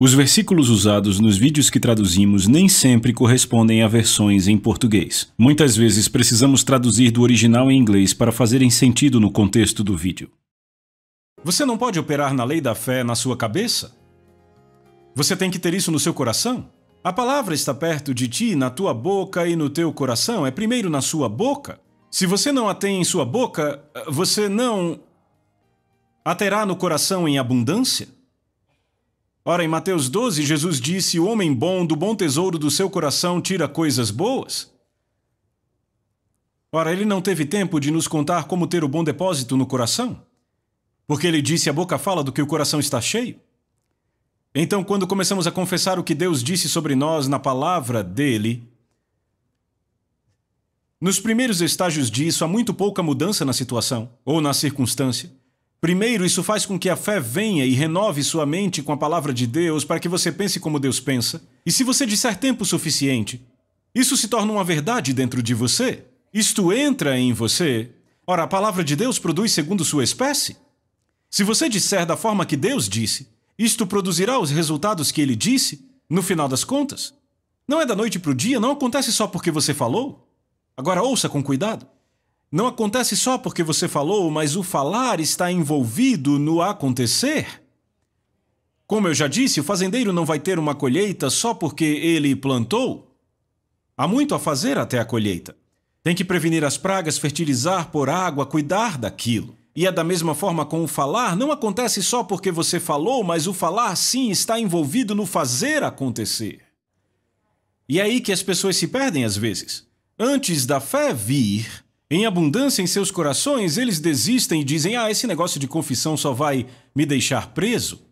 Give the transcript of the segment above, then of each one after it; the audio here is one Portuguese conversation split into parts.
Os versículos usados nos vídeos que traduzimos nem sempre correspondem a versões em português. Muitas vezes precisamos traduzir do original em inglês para fazerem sentido no contexto do vídeo. Você não pode operar na lei da fé na sua cabeça? Você tem que ter isso no seu coração? A palavra está perto de ti, na tua boca e no teu coração, é primeiro na sua boca. Se você não a tem em sua boca, você não a terá no coração em abundância? Ora, em Mateus 12, Jesus disse: O homem bom do bom tesouro do seu coração tira coisas boas. Ora, ele não teve tempo de nos contar como ter o bom depósito no coração? Porque ele disse: A boca fala do que o coração está cheio. Então, quando começamos a confessar o que Deus disse sobre nós na palavra dele, nos primeiros estágios disso há muito pouca mudança na situação ou na circunstância. Primeiro, isso faz com que a fé venha e renove sua mente com a palavra de Deus para que você pense como Deus pensa. E se você disser tempo suficiente, isso se torna uma verdade dentro de você. Isto entra em você. Ora, a palavra de Deus produz segundo sua espécie. Se você disser da forma que Deus disse, isto produzirá os resultados que ele disse, no final das contas. Não é da noite para o dia, não acontece só porque você falou. Agora ouça com cuidado. Não acontece só porque você falou, mas o falar está envolvido no acontecer. Como eu já disse, o fazendeiro não vai ter uma colheita só porque ele plantou. Há muito a fazer até a colheita. Tem que prevenir as pragas, fertilizar, por água, cuidar daquilo. E é da mesma forma com o falar, não acontece só porque você falou, mas o falar sim está envolvido no fazer acontecer. E é aí que as pessoas se perdem às vezes. Antes da fé vir, em abundância em seus corações, eles desistem e dizem: Ah, esse negócio de confissão só vai me deixar preso.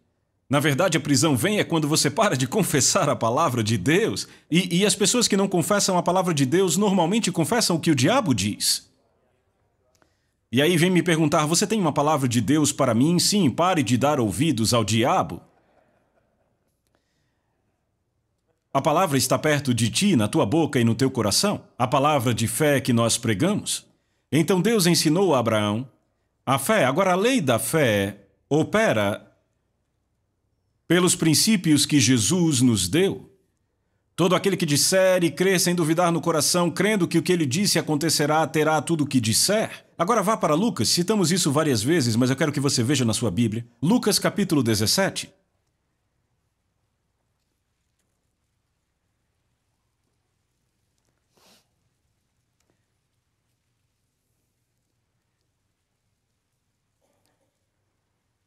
Na verdade, a prisão vem é quando você para de confessar a palavra de Deus. E, e as pessoas que não confessam a palavra de Deus normalmente confessam o que o diabo diz. E aí vem me perguntar: Você tem uma palavra de Deus para mim? Sim, pare de dar ouvidos ao diabo. A palavra está perto de ti, na tua boca e no teu coração, a palavra de fé que nós pregamos. Então Deus ensinou a Abraão a fé. Agora, a lei da fé opera pelos princípios que Jesus nos deu. Todo aquele que disser e crer sem duvidar no coração, crendo que o que ele disse acontecerá, terá tudo o que disser. Agora vá para Lucas, citamos isso várias vezes, mas eu quero que você veja na sua Bíblia. Lucas capítulo 17.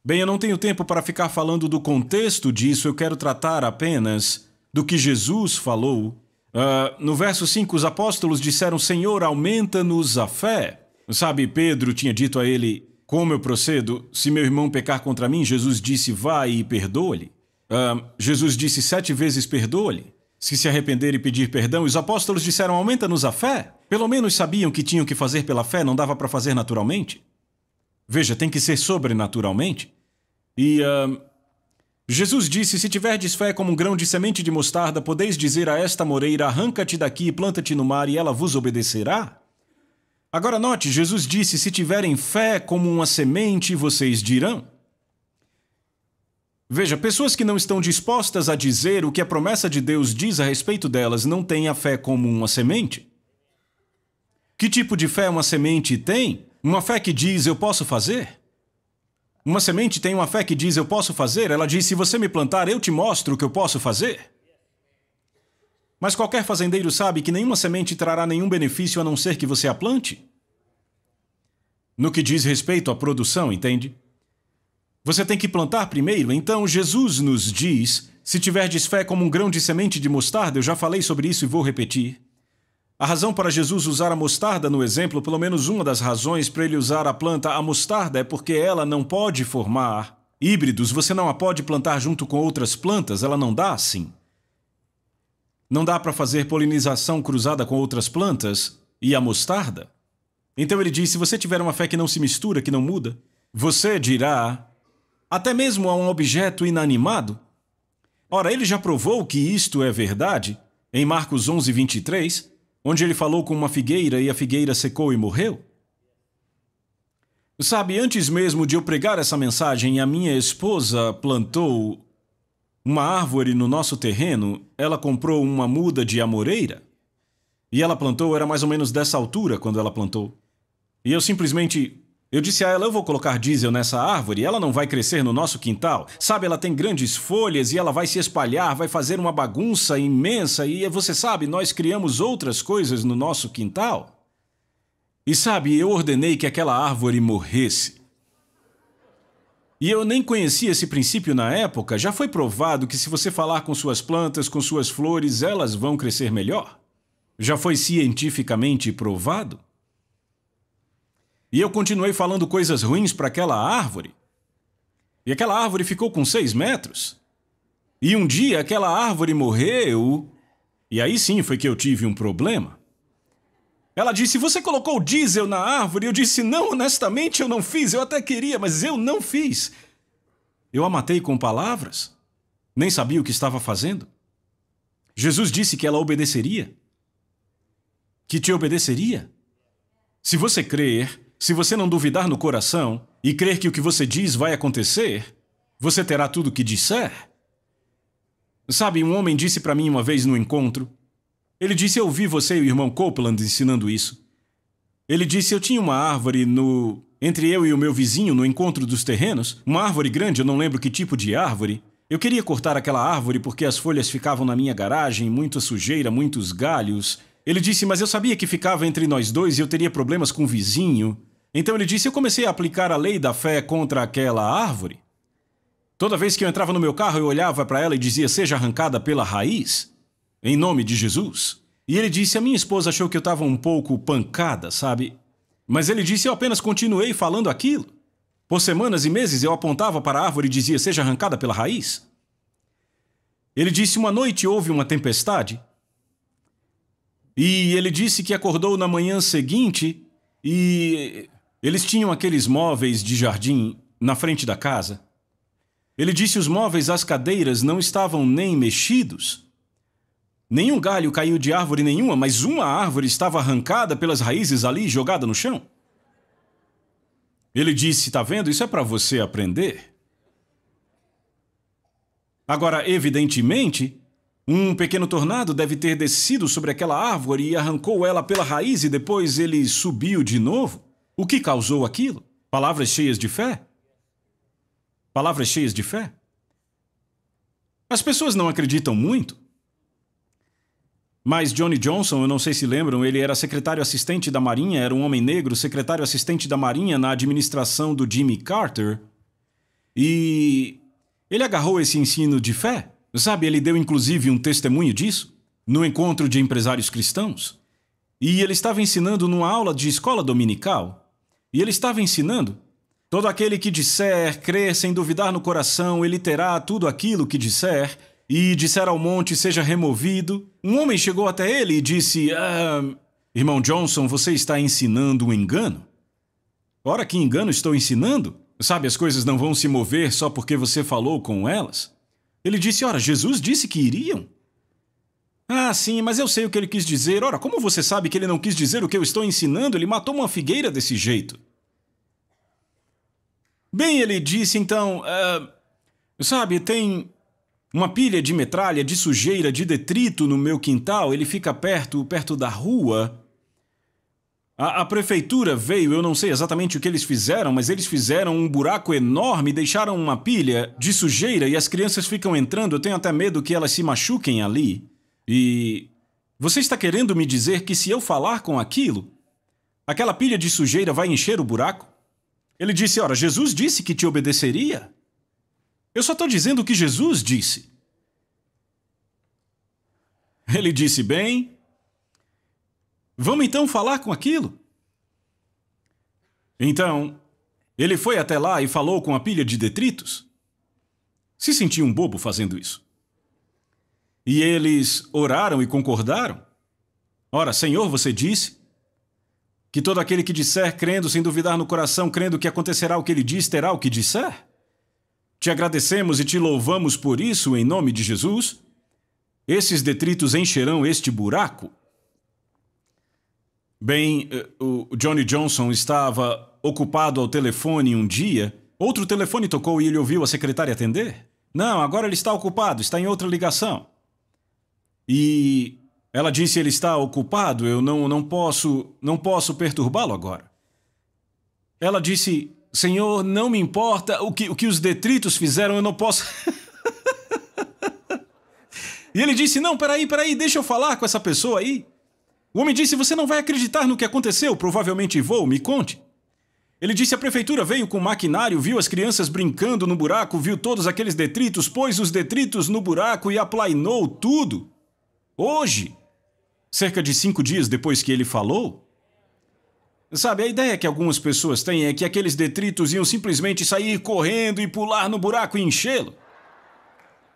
Bem, eu não tenho tempo para ficar falando do contexto disso, eu quero tratar apenas do que Jesus falou. Uh, no verso 5, os apóstolos disseram: Senhor, aumenta-nos a fé. Sabe, Pedro tinha dito a ele: Como eu procedo? Se meu irmão pecar contra mim, Jesus disse: Vai e perdoa-lhe. Uh, ah, Jesus disse sete vezes: Perdoa-lhe. Se se arrepender e pedir perdão, os apóstolos disseram: Aumenta-nos a fé. Pelo menos sabiam que tinham que fazer pela fé, não dava para fazer naturalmente. Veja, tem que ser sobrenaturalmente. E uh, Jesus disse: Se tiverdes fé como um grão de semente de mostarda, podeis dizer a esta moreira: Arranca-te daqui e planta-te no mar, e ela vos obedecerá? Agora note, Jesus disse: Se tiverem fé como uma semente, vocês dirão. Veja, pessoas que não estão dispostas a dizer o que a promessa de Deus diz a respeito delas não têm a fé como uma semente. Que tipo de fé uma semente tem? Uma fé que diz: Eu posso fazer? Uma semente tem uma fé que diz eu posso fazer, ela diz se você me plantar, eu te mostro o que eu posso fazer. Mas qualquer fazendeiro sabe que nenhuma semente trará nenhum benefício a não ser que você a plante. No que diz respeito à produção, entende? Você tem que plantar primeiro, então Jesus nos diz: se tiverdes fé como um grão de semente de mostarda, eu já falei sobre isso e vou repetir. A razão para Jesus usar a mostarda no exemplo, pelo menos uma das razões para ele usar a planta a mostarda, é porque ela não pode formar híbridos, você não a pode plantar junto com outras plantas, ela não dá assim. Não dá para fazer polinização cruzada com outras plantas e a mostarda. Então ele diz: se você tiver uma fé que não se mistura, que não muda, você dirá até mesmo a um objeto inanimado. Ora, ele já provou que isto é verdade em Marcos 11, 23 onde ele falou com uma figueira e a figueira secou e morreu? Sabe, antes mesmo de eu pregar essa mensagem, a minha esposa plantou uma árvore no nosso terreno, ela comprou uma muda de amoreira e ela plantou, era mais ou menos dessa altura quando ela plantou. E eu simplesmente eu disse a ela: eu vou colocar diesel nessa árvore, ela não vai crescer no nosso quintal. Sabe, ela tem grandes folhas e ela vai se espalhar, vai fazer uma bagunça imensa e você sabe, nós criamos outras coisas no nosso quintal. E sabe, eu ordenei que aquela árvore morresse. E eu nem conhecia esse princípio na época, já foi provado que se você falar com suas plantas, com suas flores, elas vão crescer melhor. Já foi cientificamente provado. E eu continuei falando coisas ruins para aquela árvore. E aquela árvore ficou com seis metros. E um dia aquela árvore morreu. E aí sim foi que eu tive um problema. Ela disse: Você colocou diesel na árvore? Eu disse: Não, honestamente eu não fiz. Eu até queria, mas eu não fiz. Eu a matei com palavras. Nem sabia o que estava fazendo. Jesus disse que ela obedeceria. Que te obedeceria. Se você crer, se você não duvidar no coração e crer que o que você diz vai acontecer, você terá tudo o que disser. Sabe, um homem disse para mim uma vez no encontro. Ele disse: Eu vi você e o irmão Copeland ensinando isso. Ele disse: Eu tinha uma árvore no. entre eu e o meu vizinho no encontro dos terrenos, uma árvore grande, eu não lembro que tipo de árvore. Eu queria cortar aquela árvore porque as folhas ficavam na minha garagem, muita sujeira, muitos galhos. Ele disse: Mas eu sabia que ficava entre nós dois e eu teria problemas com o vizinho. Então ele disse: Eu comecei a aplicar a lei da fé contra aquela árvore. Toda vez que eu entrava no meu carro, eu olhava para ela e dizia: Seja arrancada pela raiz, em nome de Jesus. E ele disse: A minha esposa achou que eu estava um pouco pancada, sabe? Mas ele disse: Eu apenas continuei falando aquilo. Por semanas e meses eu apontava para a árvore e dizia: Seja arrancada pela raiz. Ele disse: Uma noite houve uma tempestade e ele disse que acordou na manhã seguinte e eles tinham aqueles móveis de jardim na frente da casa. Ele disse os móveis, as cadeiras não estavam nem mexidos. Nenhum galho caiu de árvore nenhuma, mas uma árvore estava arrancada pelas raízes ali, jogada no chão. Ele disse: "Tá vendo? Isso é para você aprender." Agora, evidentemente, um pequeno tornado deve ter descido sobre aquela árvore e arrancou ela pela raiz e depois ele subiu de novo. O que causou aquilo? Palavras cheias de fé? Palavras cheias de fé? As pessoas não acreditam muito. Mas Johnny Johnson, eu não sei se lembram, ele era secretário assistente da Marinha, era um homem negro, secretário assistente da Marinha na administração do Jimmy Carter. E ele agarrou esse ensino de fé Sabe, ele deu inclusive um testemunho disso no encontro de empresários cristãos. E ele estava ensinando numa aula de escola dominical. E ele estava ensinando: todo aquele que disser, crer sem duvidar no coração, ele terá tudo aquilo que disser, e disser ao monte, seja removido. Um homem chegou até ele e disse: ah, Irmão Johnson, você está ensinando um engano? Ora, que engano estou ensinando? Sabe, as coisas não vão se mover só porque você falou com elas? Ele disse: Ora, Jesus disse que iriam. Ah, sim, mas eu sei o que ele quis dizer. Ora, como você sabe que ele não quis dizer o que eu estou ensinando? Ele matou uma figueira desse jeito. Bem, ele disse então: uh, Sabe, tem uma pilha de metralha, de sujeira, de detrito no meu quintal. Ele fica perto, perto da rua. A, a, prefeitura veio, eu não sei exatamente o que eles fizeram, mas eles fizeram um buraco enorme, deixaram uma pilha de sujeira e as crianças ficam entrando. Eu tenho até medo que elas se machuquem ali. E você está querendo me dizer que se eu falar com aquilo, aquela pilha de sujeira vai encher o buraco? Ele disse: Ora, Jesus disse que te obedeceria. Eu só estou dizendo o que Jesus disse. Ele disse: Bem, Vamos então falar com aquilo? Então, ele foi até lá e falou com a pilha de detritos? Se sentia um bobo fazendo isso. E eles oraram e concordaram? Ora, Senhor, você disse que todo aquele que disser, crendo sem duvidar no coração, crendo que acontecerá o que ele diz, terá o que disser? Te agradecemos e te louvamos por isso em nome de Jesus. Esses detritos encherão este buraco? Bem, eh, o Johnny Johnson estava ocupado ao telefone um dia. Outro telefone tocou e ele ouviu a secretária atender? Não, agora ele está ocupado, está em outra ligação. E ela disse ele está ocupado, eu não, não posso, não posso perturbá-lo agora. Ela disse: "Senhor, não me importa o que o que os detritos fizeram, eu não posso". e ele disse: "Não, peraí, peraí, deixa eu falar com essa pessoa aí". O homem disse: Você não vai acreditar no que aconteceu, provavelmente vou, me conte. Ele disse: A prefeitura veio com maquinário, viu as crianças brincando no buraco, viu todos aqueles detritos, pôs os detritos no buraco e aplainou tudo. Hoje, cerca de cinco dias depois que ele falou, Sabe, a ideia que algumas pessoas têm é que aqueles detritos iam simplesmente sair correndo e pular no buraco e enchê-lo.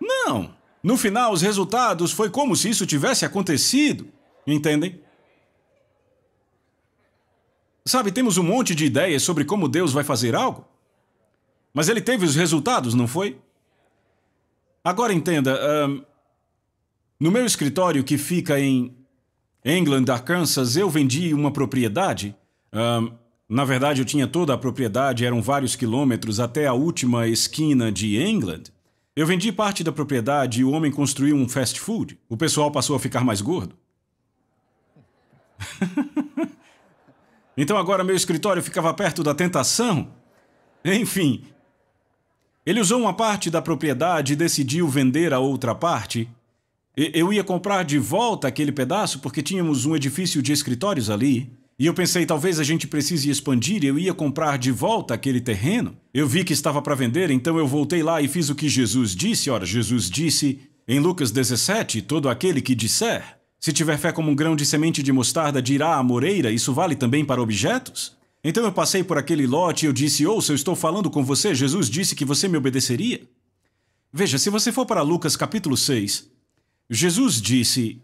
Não! No final, os resultados foi como se isso tivesse acontecido. Entendem? Sabe, temos um monte de ideias sobre como Deus vai fazer algo, mas ele teve os resultados, não foi? Agora entenda, um, no meu escritório que fica em England, Arkansas, eu vendi uma propriedade. Um, na verdade, eu tinha toda a propriedade, eram vários quilômetros até a última esquina de England. Eu vendi parte da propriedade e o homem construiu um fast food. O pessoal passou a ficar mais gordo. Então agora meu escritório ficava perto da tentação? Enfim. Ele usou uma parte da propriedade e decidiu vender a outra parte. eu ia comprar de volta aquele pedaço porque tínhamos um edifício de escritórios ali. E eu pensei, talvez a gente precise expandir e eu ia comprar de volta aquele terreno. Eu vi que estava para vender, então eu voltei lá e fiz o que Jesus disse. Ora, Jesus disse em Lucas 17: Todo aquele que disser se tiver fé como um grão de semente de mostarda, dirá a moreira, isso vale também para objetos? Então eu passei por aquele lote e eu disse, ouça, eu estou falando com você, Jesus disse que você me obedeceria. Veja, se você for para Lucas capítulo 6, Jesus disse,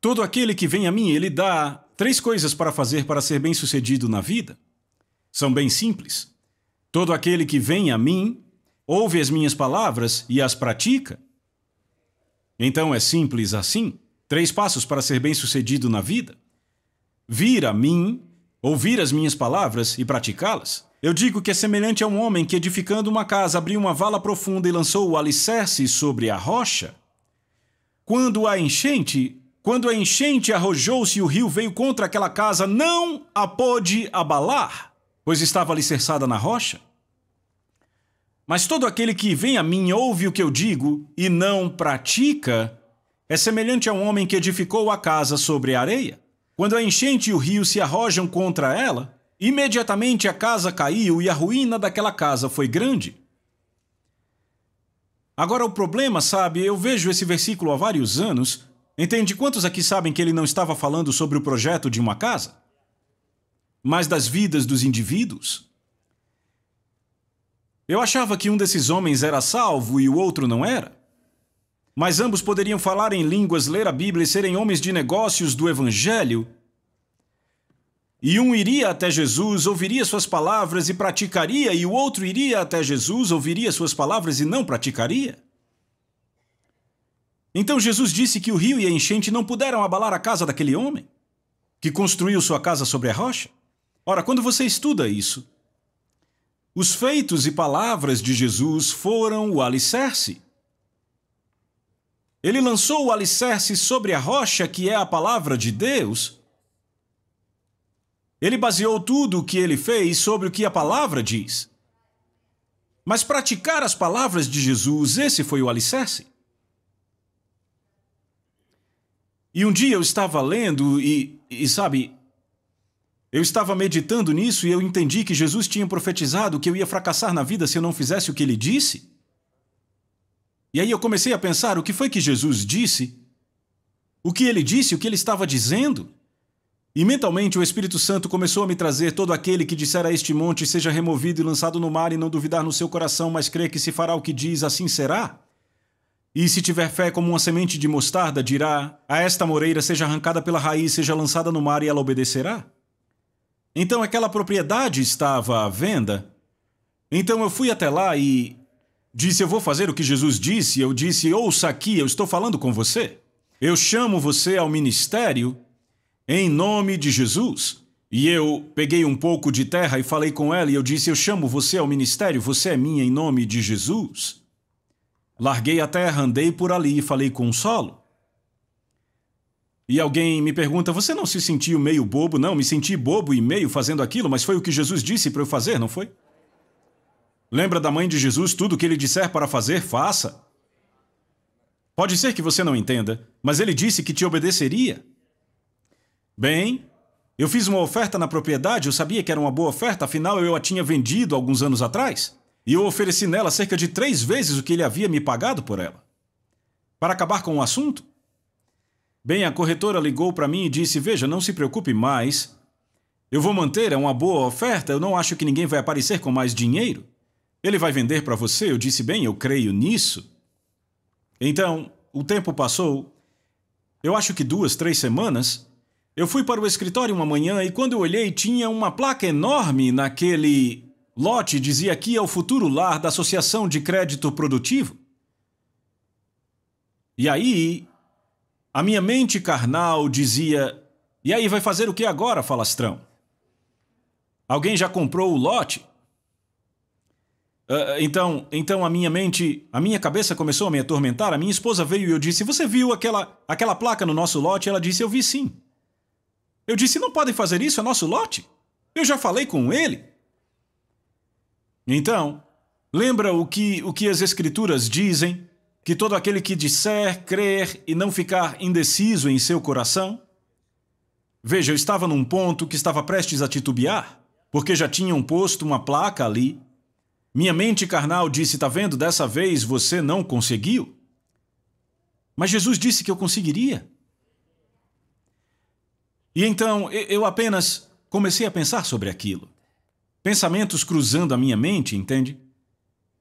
todo aquele que vem a mim, ele dá três coisas para fazer para ser bem-sucedido na vida. São bem simples. Todo aquele que vem a mim, ouve as minhas palavras e as pratica. Então é simples assim. Três passos para ser bem-sucedido na vida? Vir a mim, ouvir as minhas palavras e praticá-las? Eu digo que é semelhante a um homem que, edificando uma casa, abriu uma vala profunda e lançou o alicerce sobre a rocha. Quando a enchente, quando a enchente arrojou-se e o rio veio contra aquela casa, não a pôde abalar, pois estava alicerçada na rocha. Mas todo aquele que vem a mim ouve o que eu digo e não pratica, é semelhante a um homem que edificou a casa sobre a areia. Quando a enchente e o rio se arrojam contra ela, imediatamente a casa caiu e a ruína daquela casa foi grande. Agora o problema, sabe, eu vejo esse versículo há vários anos. Entende quantos aqui sabem que ele não estava falando sobre o projeto de uma casa? Mas das vidas dos indivíduos? Eu achava que um desses homens era salvo e o outro não era. Mas ambos poderiam falar em línguas, ler a Bíblia e serem homens de negócios do Evangelho? E um iria até Jesus, ouviria suas palavras e praticaria, e o outro iria até Jesus, ouviria suas palavras e não praticaria? Então Jesus disse que o rio e a enchente não puderam abalar a casa daquele homem, que construiu sua casa sobre a rocha? Ora, quando você estuda isso, os feitos e palavras de Jesus foram o alicerce. Ele lançou o alicerce sobre a rocha que é a palavra de Deus. Ele baseou tudo o que ele fez sobre o que a palavra diz. Mas praticar as palavras de Jesus, esse foi o alicerce. E um dia eu estava lendo e, e sabe, eu estava meditando nisso e eu entendi que Jesus tinha profetizado que eu ia fracassar na vida se eu não fizesse o que ele disse. E aí eu comecei a pensar o que foi que Jesus disse, o que ele disse, o que ele estava dizendo. E mentalmente o Espírito Santo começou a me trazer todo aquele que disser a este monte seja removido e lançado no mar e não duvidar no seu coração, mas crer que se fará o que diz, assim será. E se tiver fé como uma semente de mostarda, dirá: A esta moreira seja arrancada pela raiz, seja lançada no mar e ela obedecerá. Então aquela propriedade estava à venda. Então eu fui até lá e Disse: Eu vou fazer o que Jesus disse. Eu disse: Ouça aqui, eu estou falando com você. Eu chamo você ao ministério em nome de Jesus. E eu peguei um pouco de terra e falei com ela, e eu disse: Eu chamo você ao ministério, você é minha em nome de Jesus. Larguei a terra, andei por ali e falei com solo. E alguém me pergunta: Você não se sentiu meio bobo? Não, me senti bobo e meio fazendo aquilo, mas foi o que Jesus disse para eu fazer, não foi? Lembra da mãe de Jesus? Tudo que ele disser para fazer, faça. Pode ser que você não entenda, mas ele disse que te obedeceria. Bem, eu fiz uma oferta na propriedade, eu sabia que era uma boa oferta, afinal eu a tinha vendido alguns anos atrás, e eu ofereci nela cerca de três vezes o que ele havia me pagado por ela. Para acabar com o assunto? Bem, a corretora ligou para mim e disse: Veja, não se preocupe mais. Eu vou manter, é uma boa oferta, eu não acho que ninguém vai aparecer com mais dinheiro. Ele vai vender para você? Eu disse bem, eu creio nisso. Então, o tempo passou. Eu acho que duas, três semanas. Eu fui para o escritório uma manhã e quando eu olhei tinha uma placa enorme naquele lote dizia aqui é o futuro lar da Associação de Crédito Produtivo. E aí, a minha mente carnal dizia: E aí, vai fazer o que agora, falastrão? Alguém já comprou o lote? Uh, então, então a minha mente, a minha cabeça começou a me atormentar. A minha esposa veio e eu disse: Você viu aquela, aquela placa no nosso lote? Ela disse: Eu vi sim. Eu disse: Não podem fazer isso, é nosso lote. Eu já falei com ele. Então, lembra o que, o que as Escrituras dizem? Que todo aquele que disser, crer e não ficar indeciso em seu coração? Veja, eu estava num ponto que estava prestes a titubear, porque já tinham posto uma placa ali minha mente carnal disse: Tá vendo, dessa vez você não conseguiu. Mas Jesus disse que eu conseguiria. E então eu apenas comecei a pensar sobre aquilo. Pensamentos cruzando a minha mente, entende?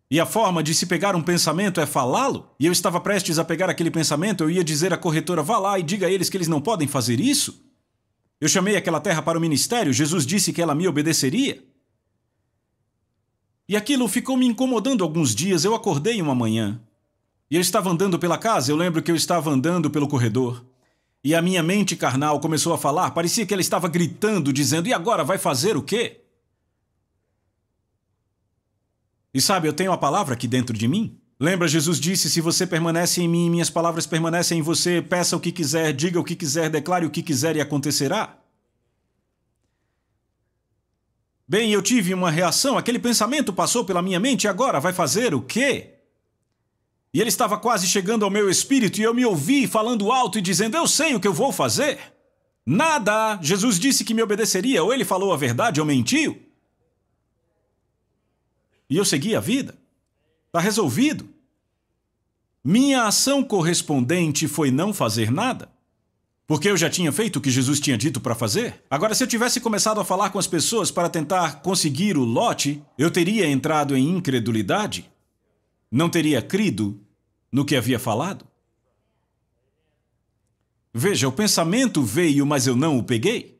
E a forma de se pegar um pensamento é falá-lo? E eu estava prestes a pegar aquele pensamento, eu ia dizer à corretora: vá lá e diga a eles que eles não podem fazer isso? Eu chamei aquela terra para o ministério, Jesus disse que ela me obedeceria. E aquilo ficou me incomodando alguns dias. Eu acordei uma manhã. E eu estava andando pela casa, eu lembro que eu estava andando pelo corredor. E a minha mente carnal começou a falar, parecia que ela estava gritando, dizendo: e agora vai fazer o quê? E sabe, eu tenho a palavra aqui dentro de mim. Lembra, Jesus disse: se você permanece em mim, minhas palavras permanecem em você, peça o que quiser, diga o que quiser, declare o que quiser e acontecerá. Bem, eu tive uma reação, aquele pensamento passou pela minha mente e agora vai fazer o quê? E ele estava quase chegando ao meu espírito e eu me ouvi falando alto e dizendo: Eu sei o que eu vou fazer. Nada! Jesus disse que me obedeceria, ou ele falou a verdade ou mentiu. E eu segui a vida. Está resolvido. Minha ação correspondente foi não fazer nada. Porque eu já tinha feito o que Jesus tinha dito para fazer? Agora, se eu tivesse começado a falar com as pessoas para tentar conseguir o lote, eu teria entrado em incredulidade? Não teria crido no que havia falado? Veja, o pensamento veio, mas eu não o peguei.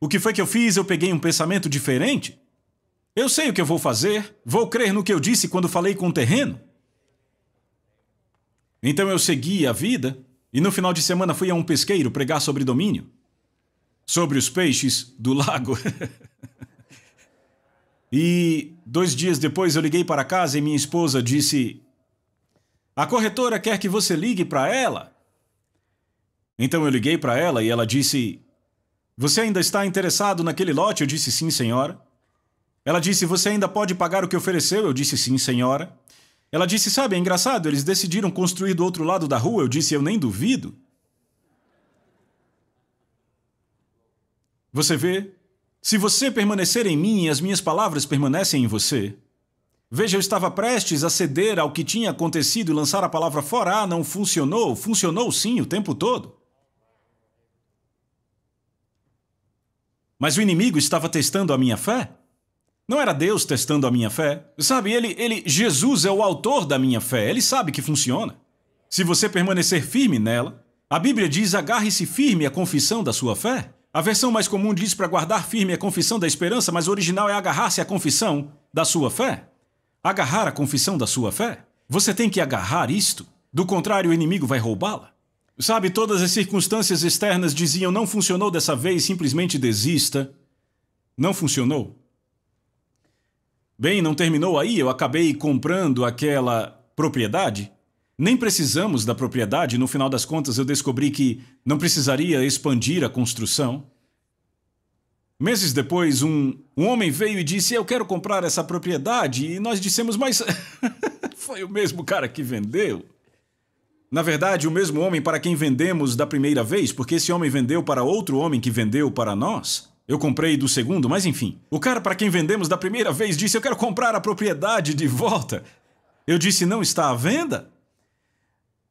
O que foi que eu fiz? Eu peguei um pensamento diferente? Eu sei o que eu vou fazer, vou crer no que eu disse quando falei com o terreno. Então eu segui a vida, e no final de semana fui a um pesqueiro pregar sobre domínio, sobre os peixes do lago. e dois dias depois eu liguei para casa e minha esposa disse: A corretora quer que você ligue para ela. Então eu liguei para ela e ela disse: Você ainda está interessado naquele lote? Eu disse: Sim, senhora. Ela disse: Você ainda pode pagar o que ofereceu? Eu disse: Sim, senhora. Ela disse: Sabe, é engraçado, eles decidiram construir do outro lado da rua. Eu disse: Eu nem duvido. Você vê? Se você permanecer em mim e as minhas palavras permanecem em você. Veja, eu estava prestes a ceder ao que tinha acontecido e lançar a palavra fora. Ah, não funcionou. Funcionou sim o tempo todo. Mas o inimigo estava testando a minha fé. Não era Deus testando a minha fé? Sabe, ele, ele, Jesus é o autor da minha fé, ele sabe que funciona. Se você permanecer firme nela, a Bíblia diz: agarre-se firme à confissão da sua fé. A versão mais comum diz para guardar firme a confissão da esperança, mas o original é agarrar-se à confissão da sua fé. Agarrar a confissão da sua fé. Você tem que agarrar isto, do contrário, o inimigo vai roubá-la. Sabe, todas as circunstâncias externas diziam: não funcionou dessa vez, simplesmente desista. Não funcionou. Bem, não terminou aí? Eu acabei comprando aquela propriedade? Nem precisamos da propriedade, no final das contas eu descobri que não precisaria expandir a construção. Meses depois, um, um homem veio e disse: Eu quero comprar essa propriedade. E nós dissemos: Mas foi o mesmo cara que vendeu. Na verdade, o mesmo homem para quem vendemos da primeira vez, porque esse homem vendeu para outro homem que vendeu para nós. Eu comprei do segundo, mas enfim. O cara para quem vendemos da primeira vez disse: Eu quero comprar a propriedade de volta. Eu disse: Não está à venda?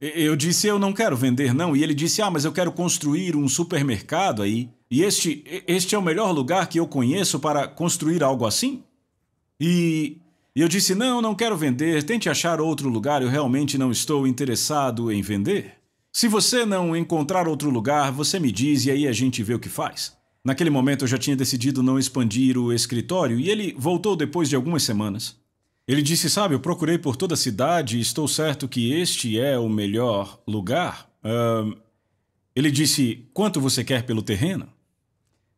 Eu disse: Eu não quero vender, não. E ele disse: Ah, mas eu quero construir um supermercado aí. E este, este é o melhor lugar que eu conheço para construir algo assim? E eu disse: Não, não quero vender. Tente achar outro lugar. Eu realmente não estou interessado em vender. Se você não encontrar outro lugar, você me diz e aí a gente vê o que faz. Naquele momento eu já tinha decidido não expandir o escritório e ele voltou depois de algumas semanas. Ele disse: Sabe, eu procurei por toda a cidade e estou certo que este é o melhor lugar. Uh, ele disse: Quanto você quer pelo terreno?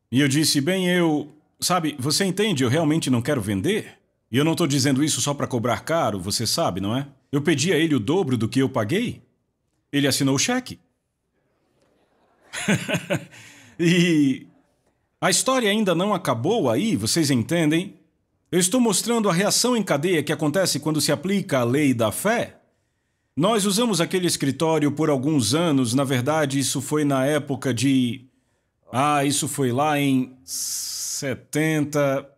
E eu disse: Bem, eu. Sabe, você entende, eu realmente não quero vender. E eu não estou dizendo isso só para cobrar caro, você sabe, não é? Eu pedi a ele o dobro do que eu paguei. Ele assinou o cheque. e a história ainda não acabou aí, vocês entendem? Eu estou mostrando a reação em cadeia que acontece quando se aplica a lei da fé. Nós usamos aquele escritório por alguns anos, na verdade, isso foi na época de. Ah, isso foi lá em 70.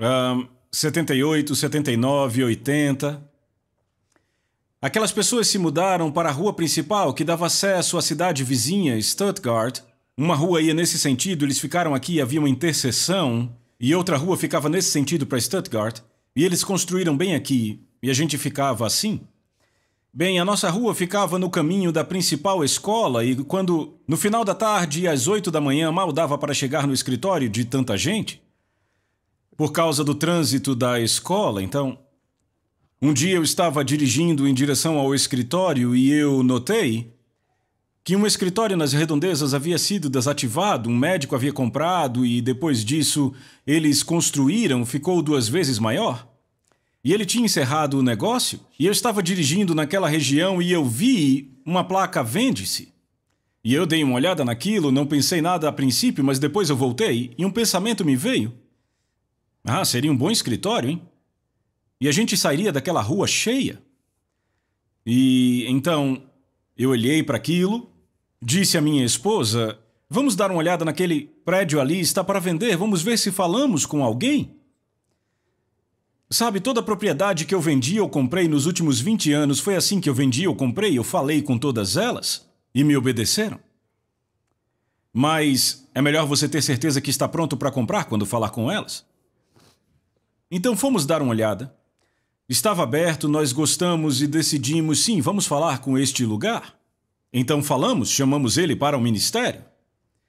Um, 78, 79, 80. Aquelas pessoas se mudaram para a rua principal que dava acesso à cidade vizinha, Stuttgart, uma rua ia nesse sentido, eles ficaram aqui e havia uma interseção, e outra rua ficava nesse sentido para Stuttgart, e eles construíram bem aqui, e a gente ficava assim. Bem, a nossa rua ficava no caminho da principal escola e quando, no final da tarde e às oito da manhã, mal dava para chegar no escritório de tanta gente, por causa do trânsito da escola, então. Um dia eu estava dirigindo em direção ao escritório e eu notei que um escritório nas redondezas havia sido desativado, um médico havia comprado e depois disso eles construíram, ficou duas vezes maior? E ele tinha encerrado o negócio? E eu estava dirigindo naquela região e eu vi uma placa vende-se. E eu dei uma olhada naquilo, não pensei nada a princípio, mas depois eu voltei e um pensamento me veio. Ah, seria um bom escritório, hein? E a gente sairia daquela rua cheia. E então eu olhei para aquilo Disse a minha esposa: Vamos dar uma olhada naquele prédio ali, está para vender, vamos ver se falamos com alguém? Sabe, toda a propriedade que eu vendi ou comprei nos últimos 20 anos foi assim que eu vendi ou comprei, eu falei com todas elas e me obedeceram. Mas é melhor você ter certeza que está pronto para comprar quando falar com elas. Então fomos dar uma olhada. Estava aberto, nós gostamos e decidimos, sim, vamos falar com este lugar. Então falamos, chamamos ele para o ministério.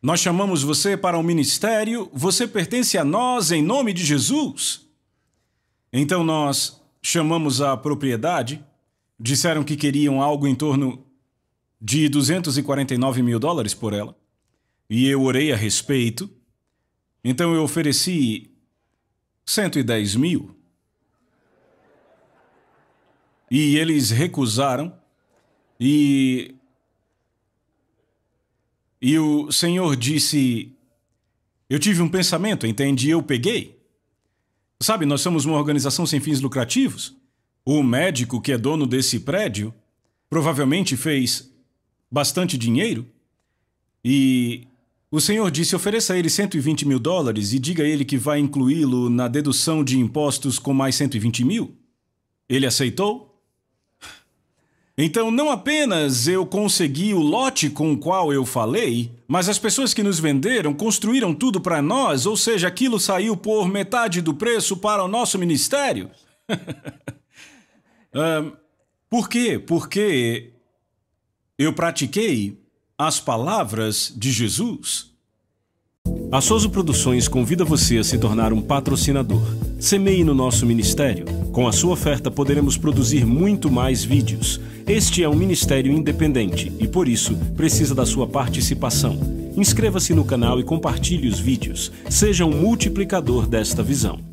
Nós chamamos você para o ministério, você pertence a nós em nome de Jesus. Então nós chamamos a propriedade, disseram que queriam algo em torno de 249 mil dólares por ela, e eu orei a respeito, então eu ofereci 110 mil. E eles recusaram, e e o Senhor disse: Eu tive um pensamento, entendi, eu peguei. Sabe, nós somos uma organização sem fins lucrativos. O médico que é dono desse prédio provavelmente fez bastante dinheiro. E o senhor disse: ofereça a ele 120 mil dólares e diga a ele que vai incluí-lo na dedução de impostos com mais 120 mil. Ele aceitou? Então, não apenas eu consegui o lote com o qual eu falei, mas as pessoas que nos venderam construíram tudo para nós, ou seja, aquilo saiu por metade do preço para o nosso ministério. por quê? Porque eu pratiquei as palavras de Jesus. A Soso Produções convida você a se tornar um patrocinador. Semeie no nosso ministério. Com a sua oferta poderemos produzir muito mais vídeos. Este é um ministério independente e, por isso, precisa da sua participação. Inscreva-se no canal e compartilhe os vídeos. Seja um multiplicador desta visão.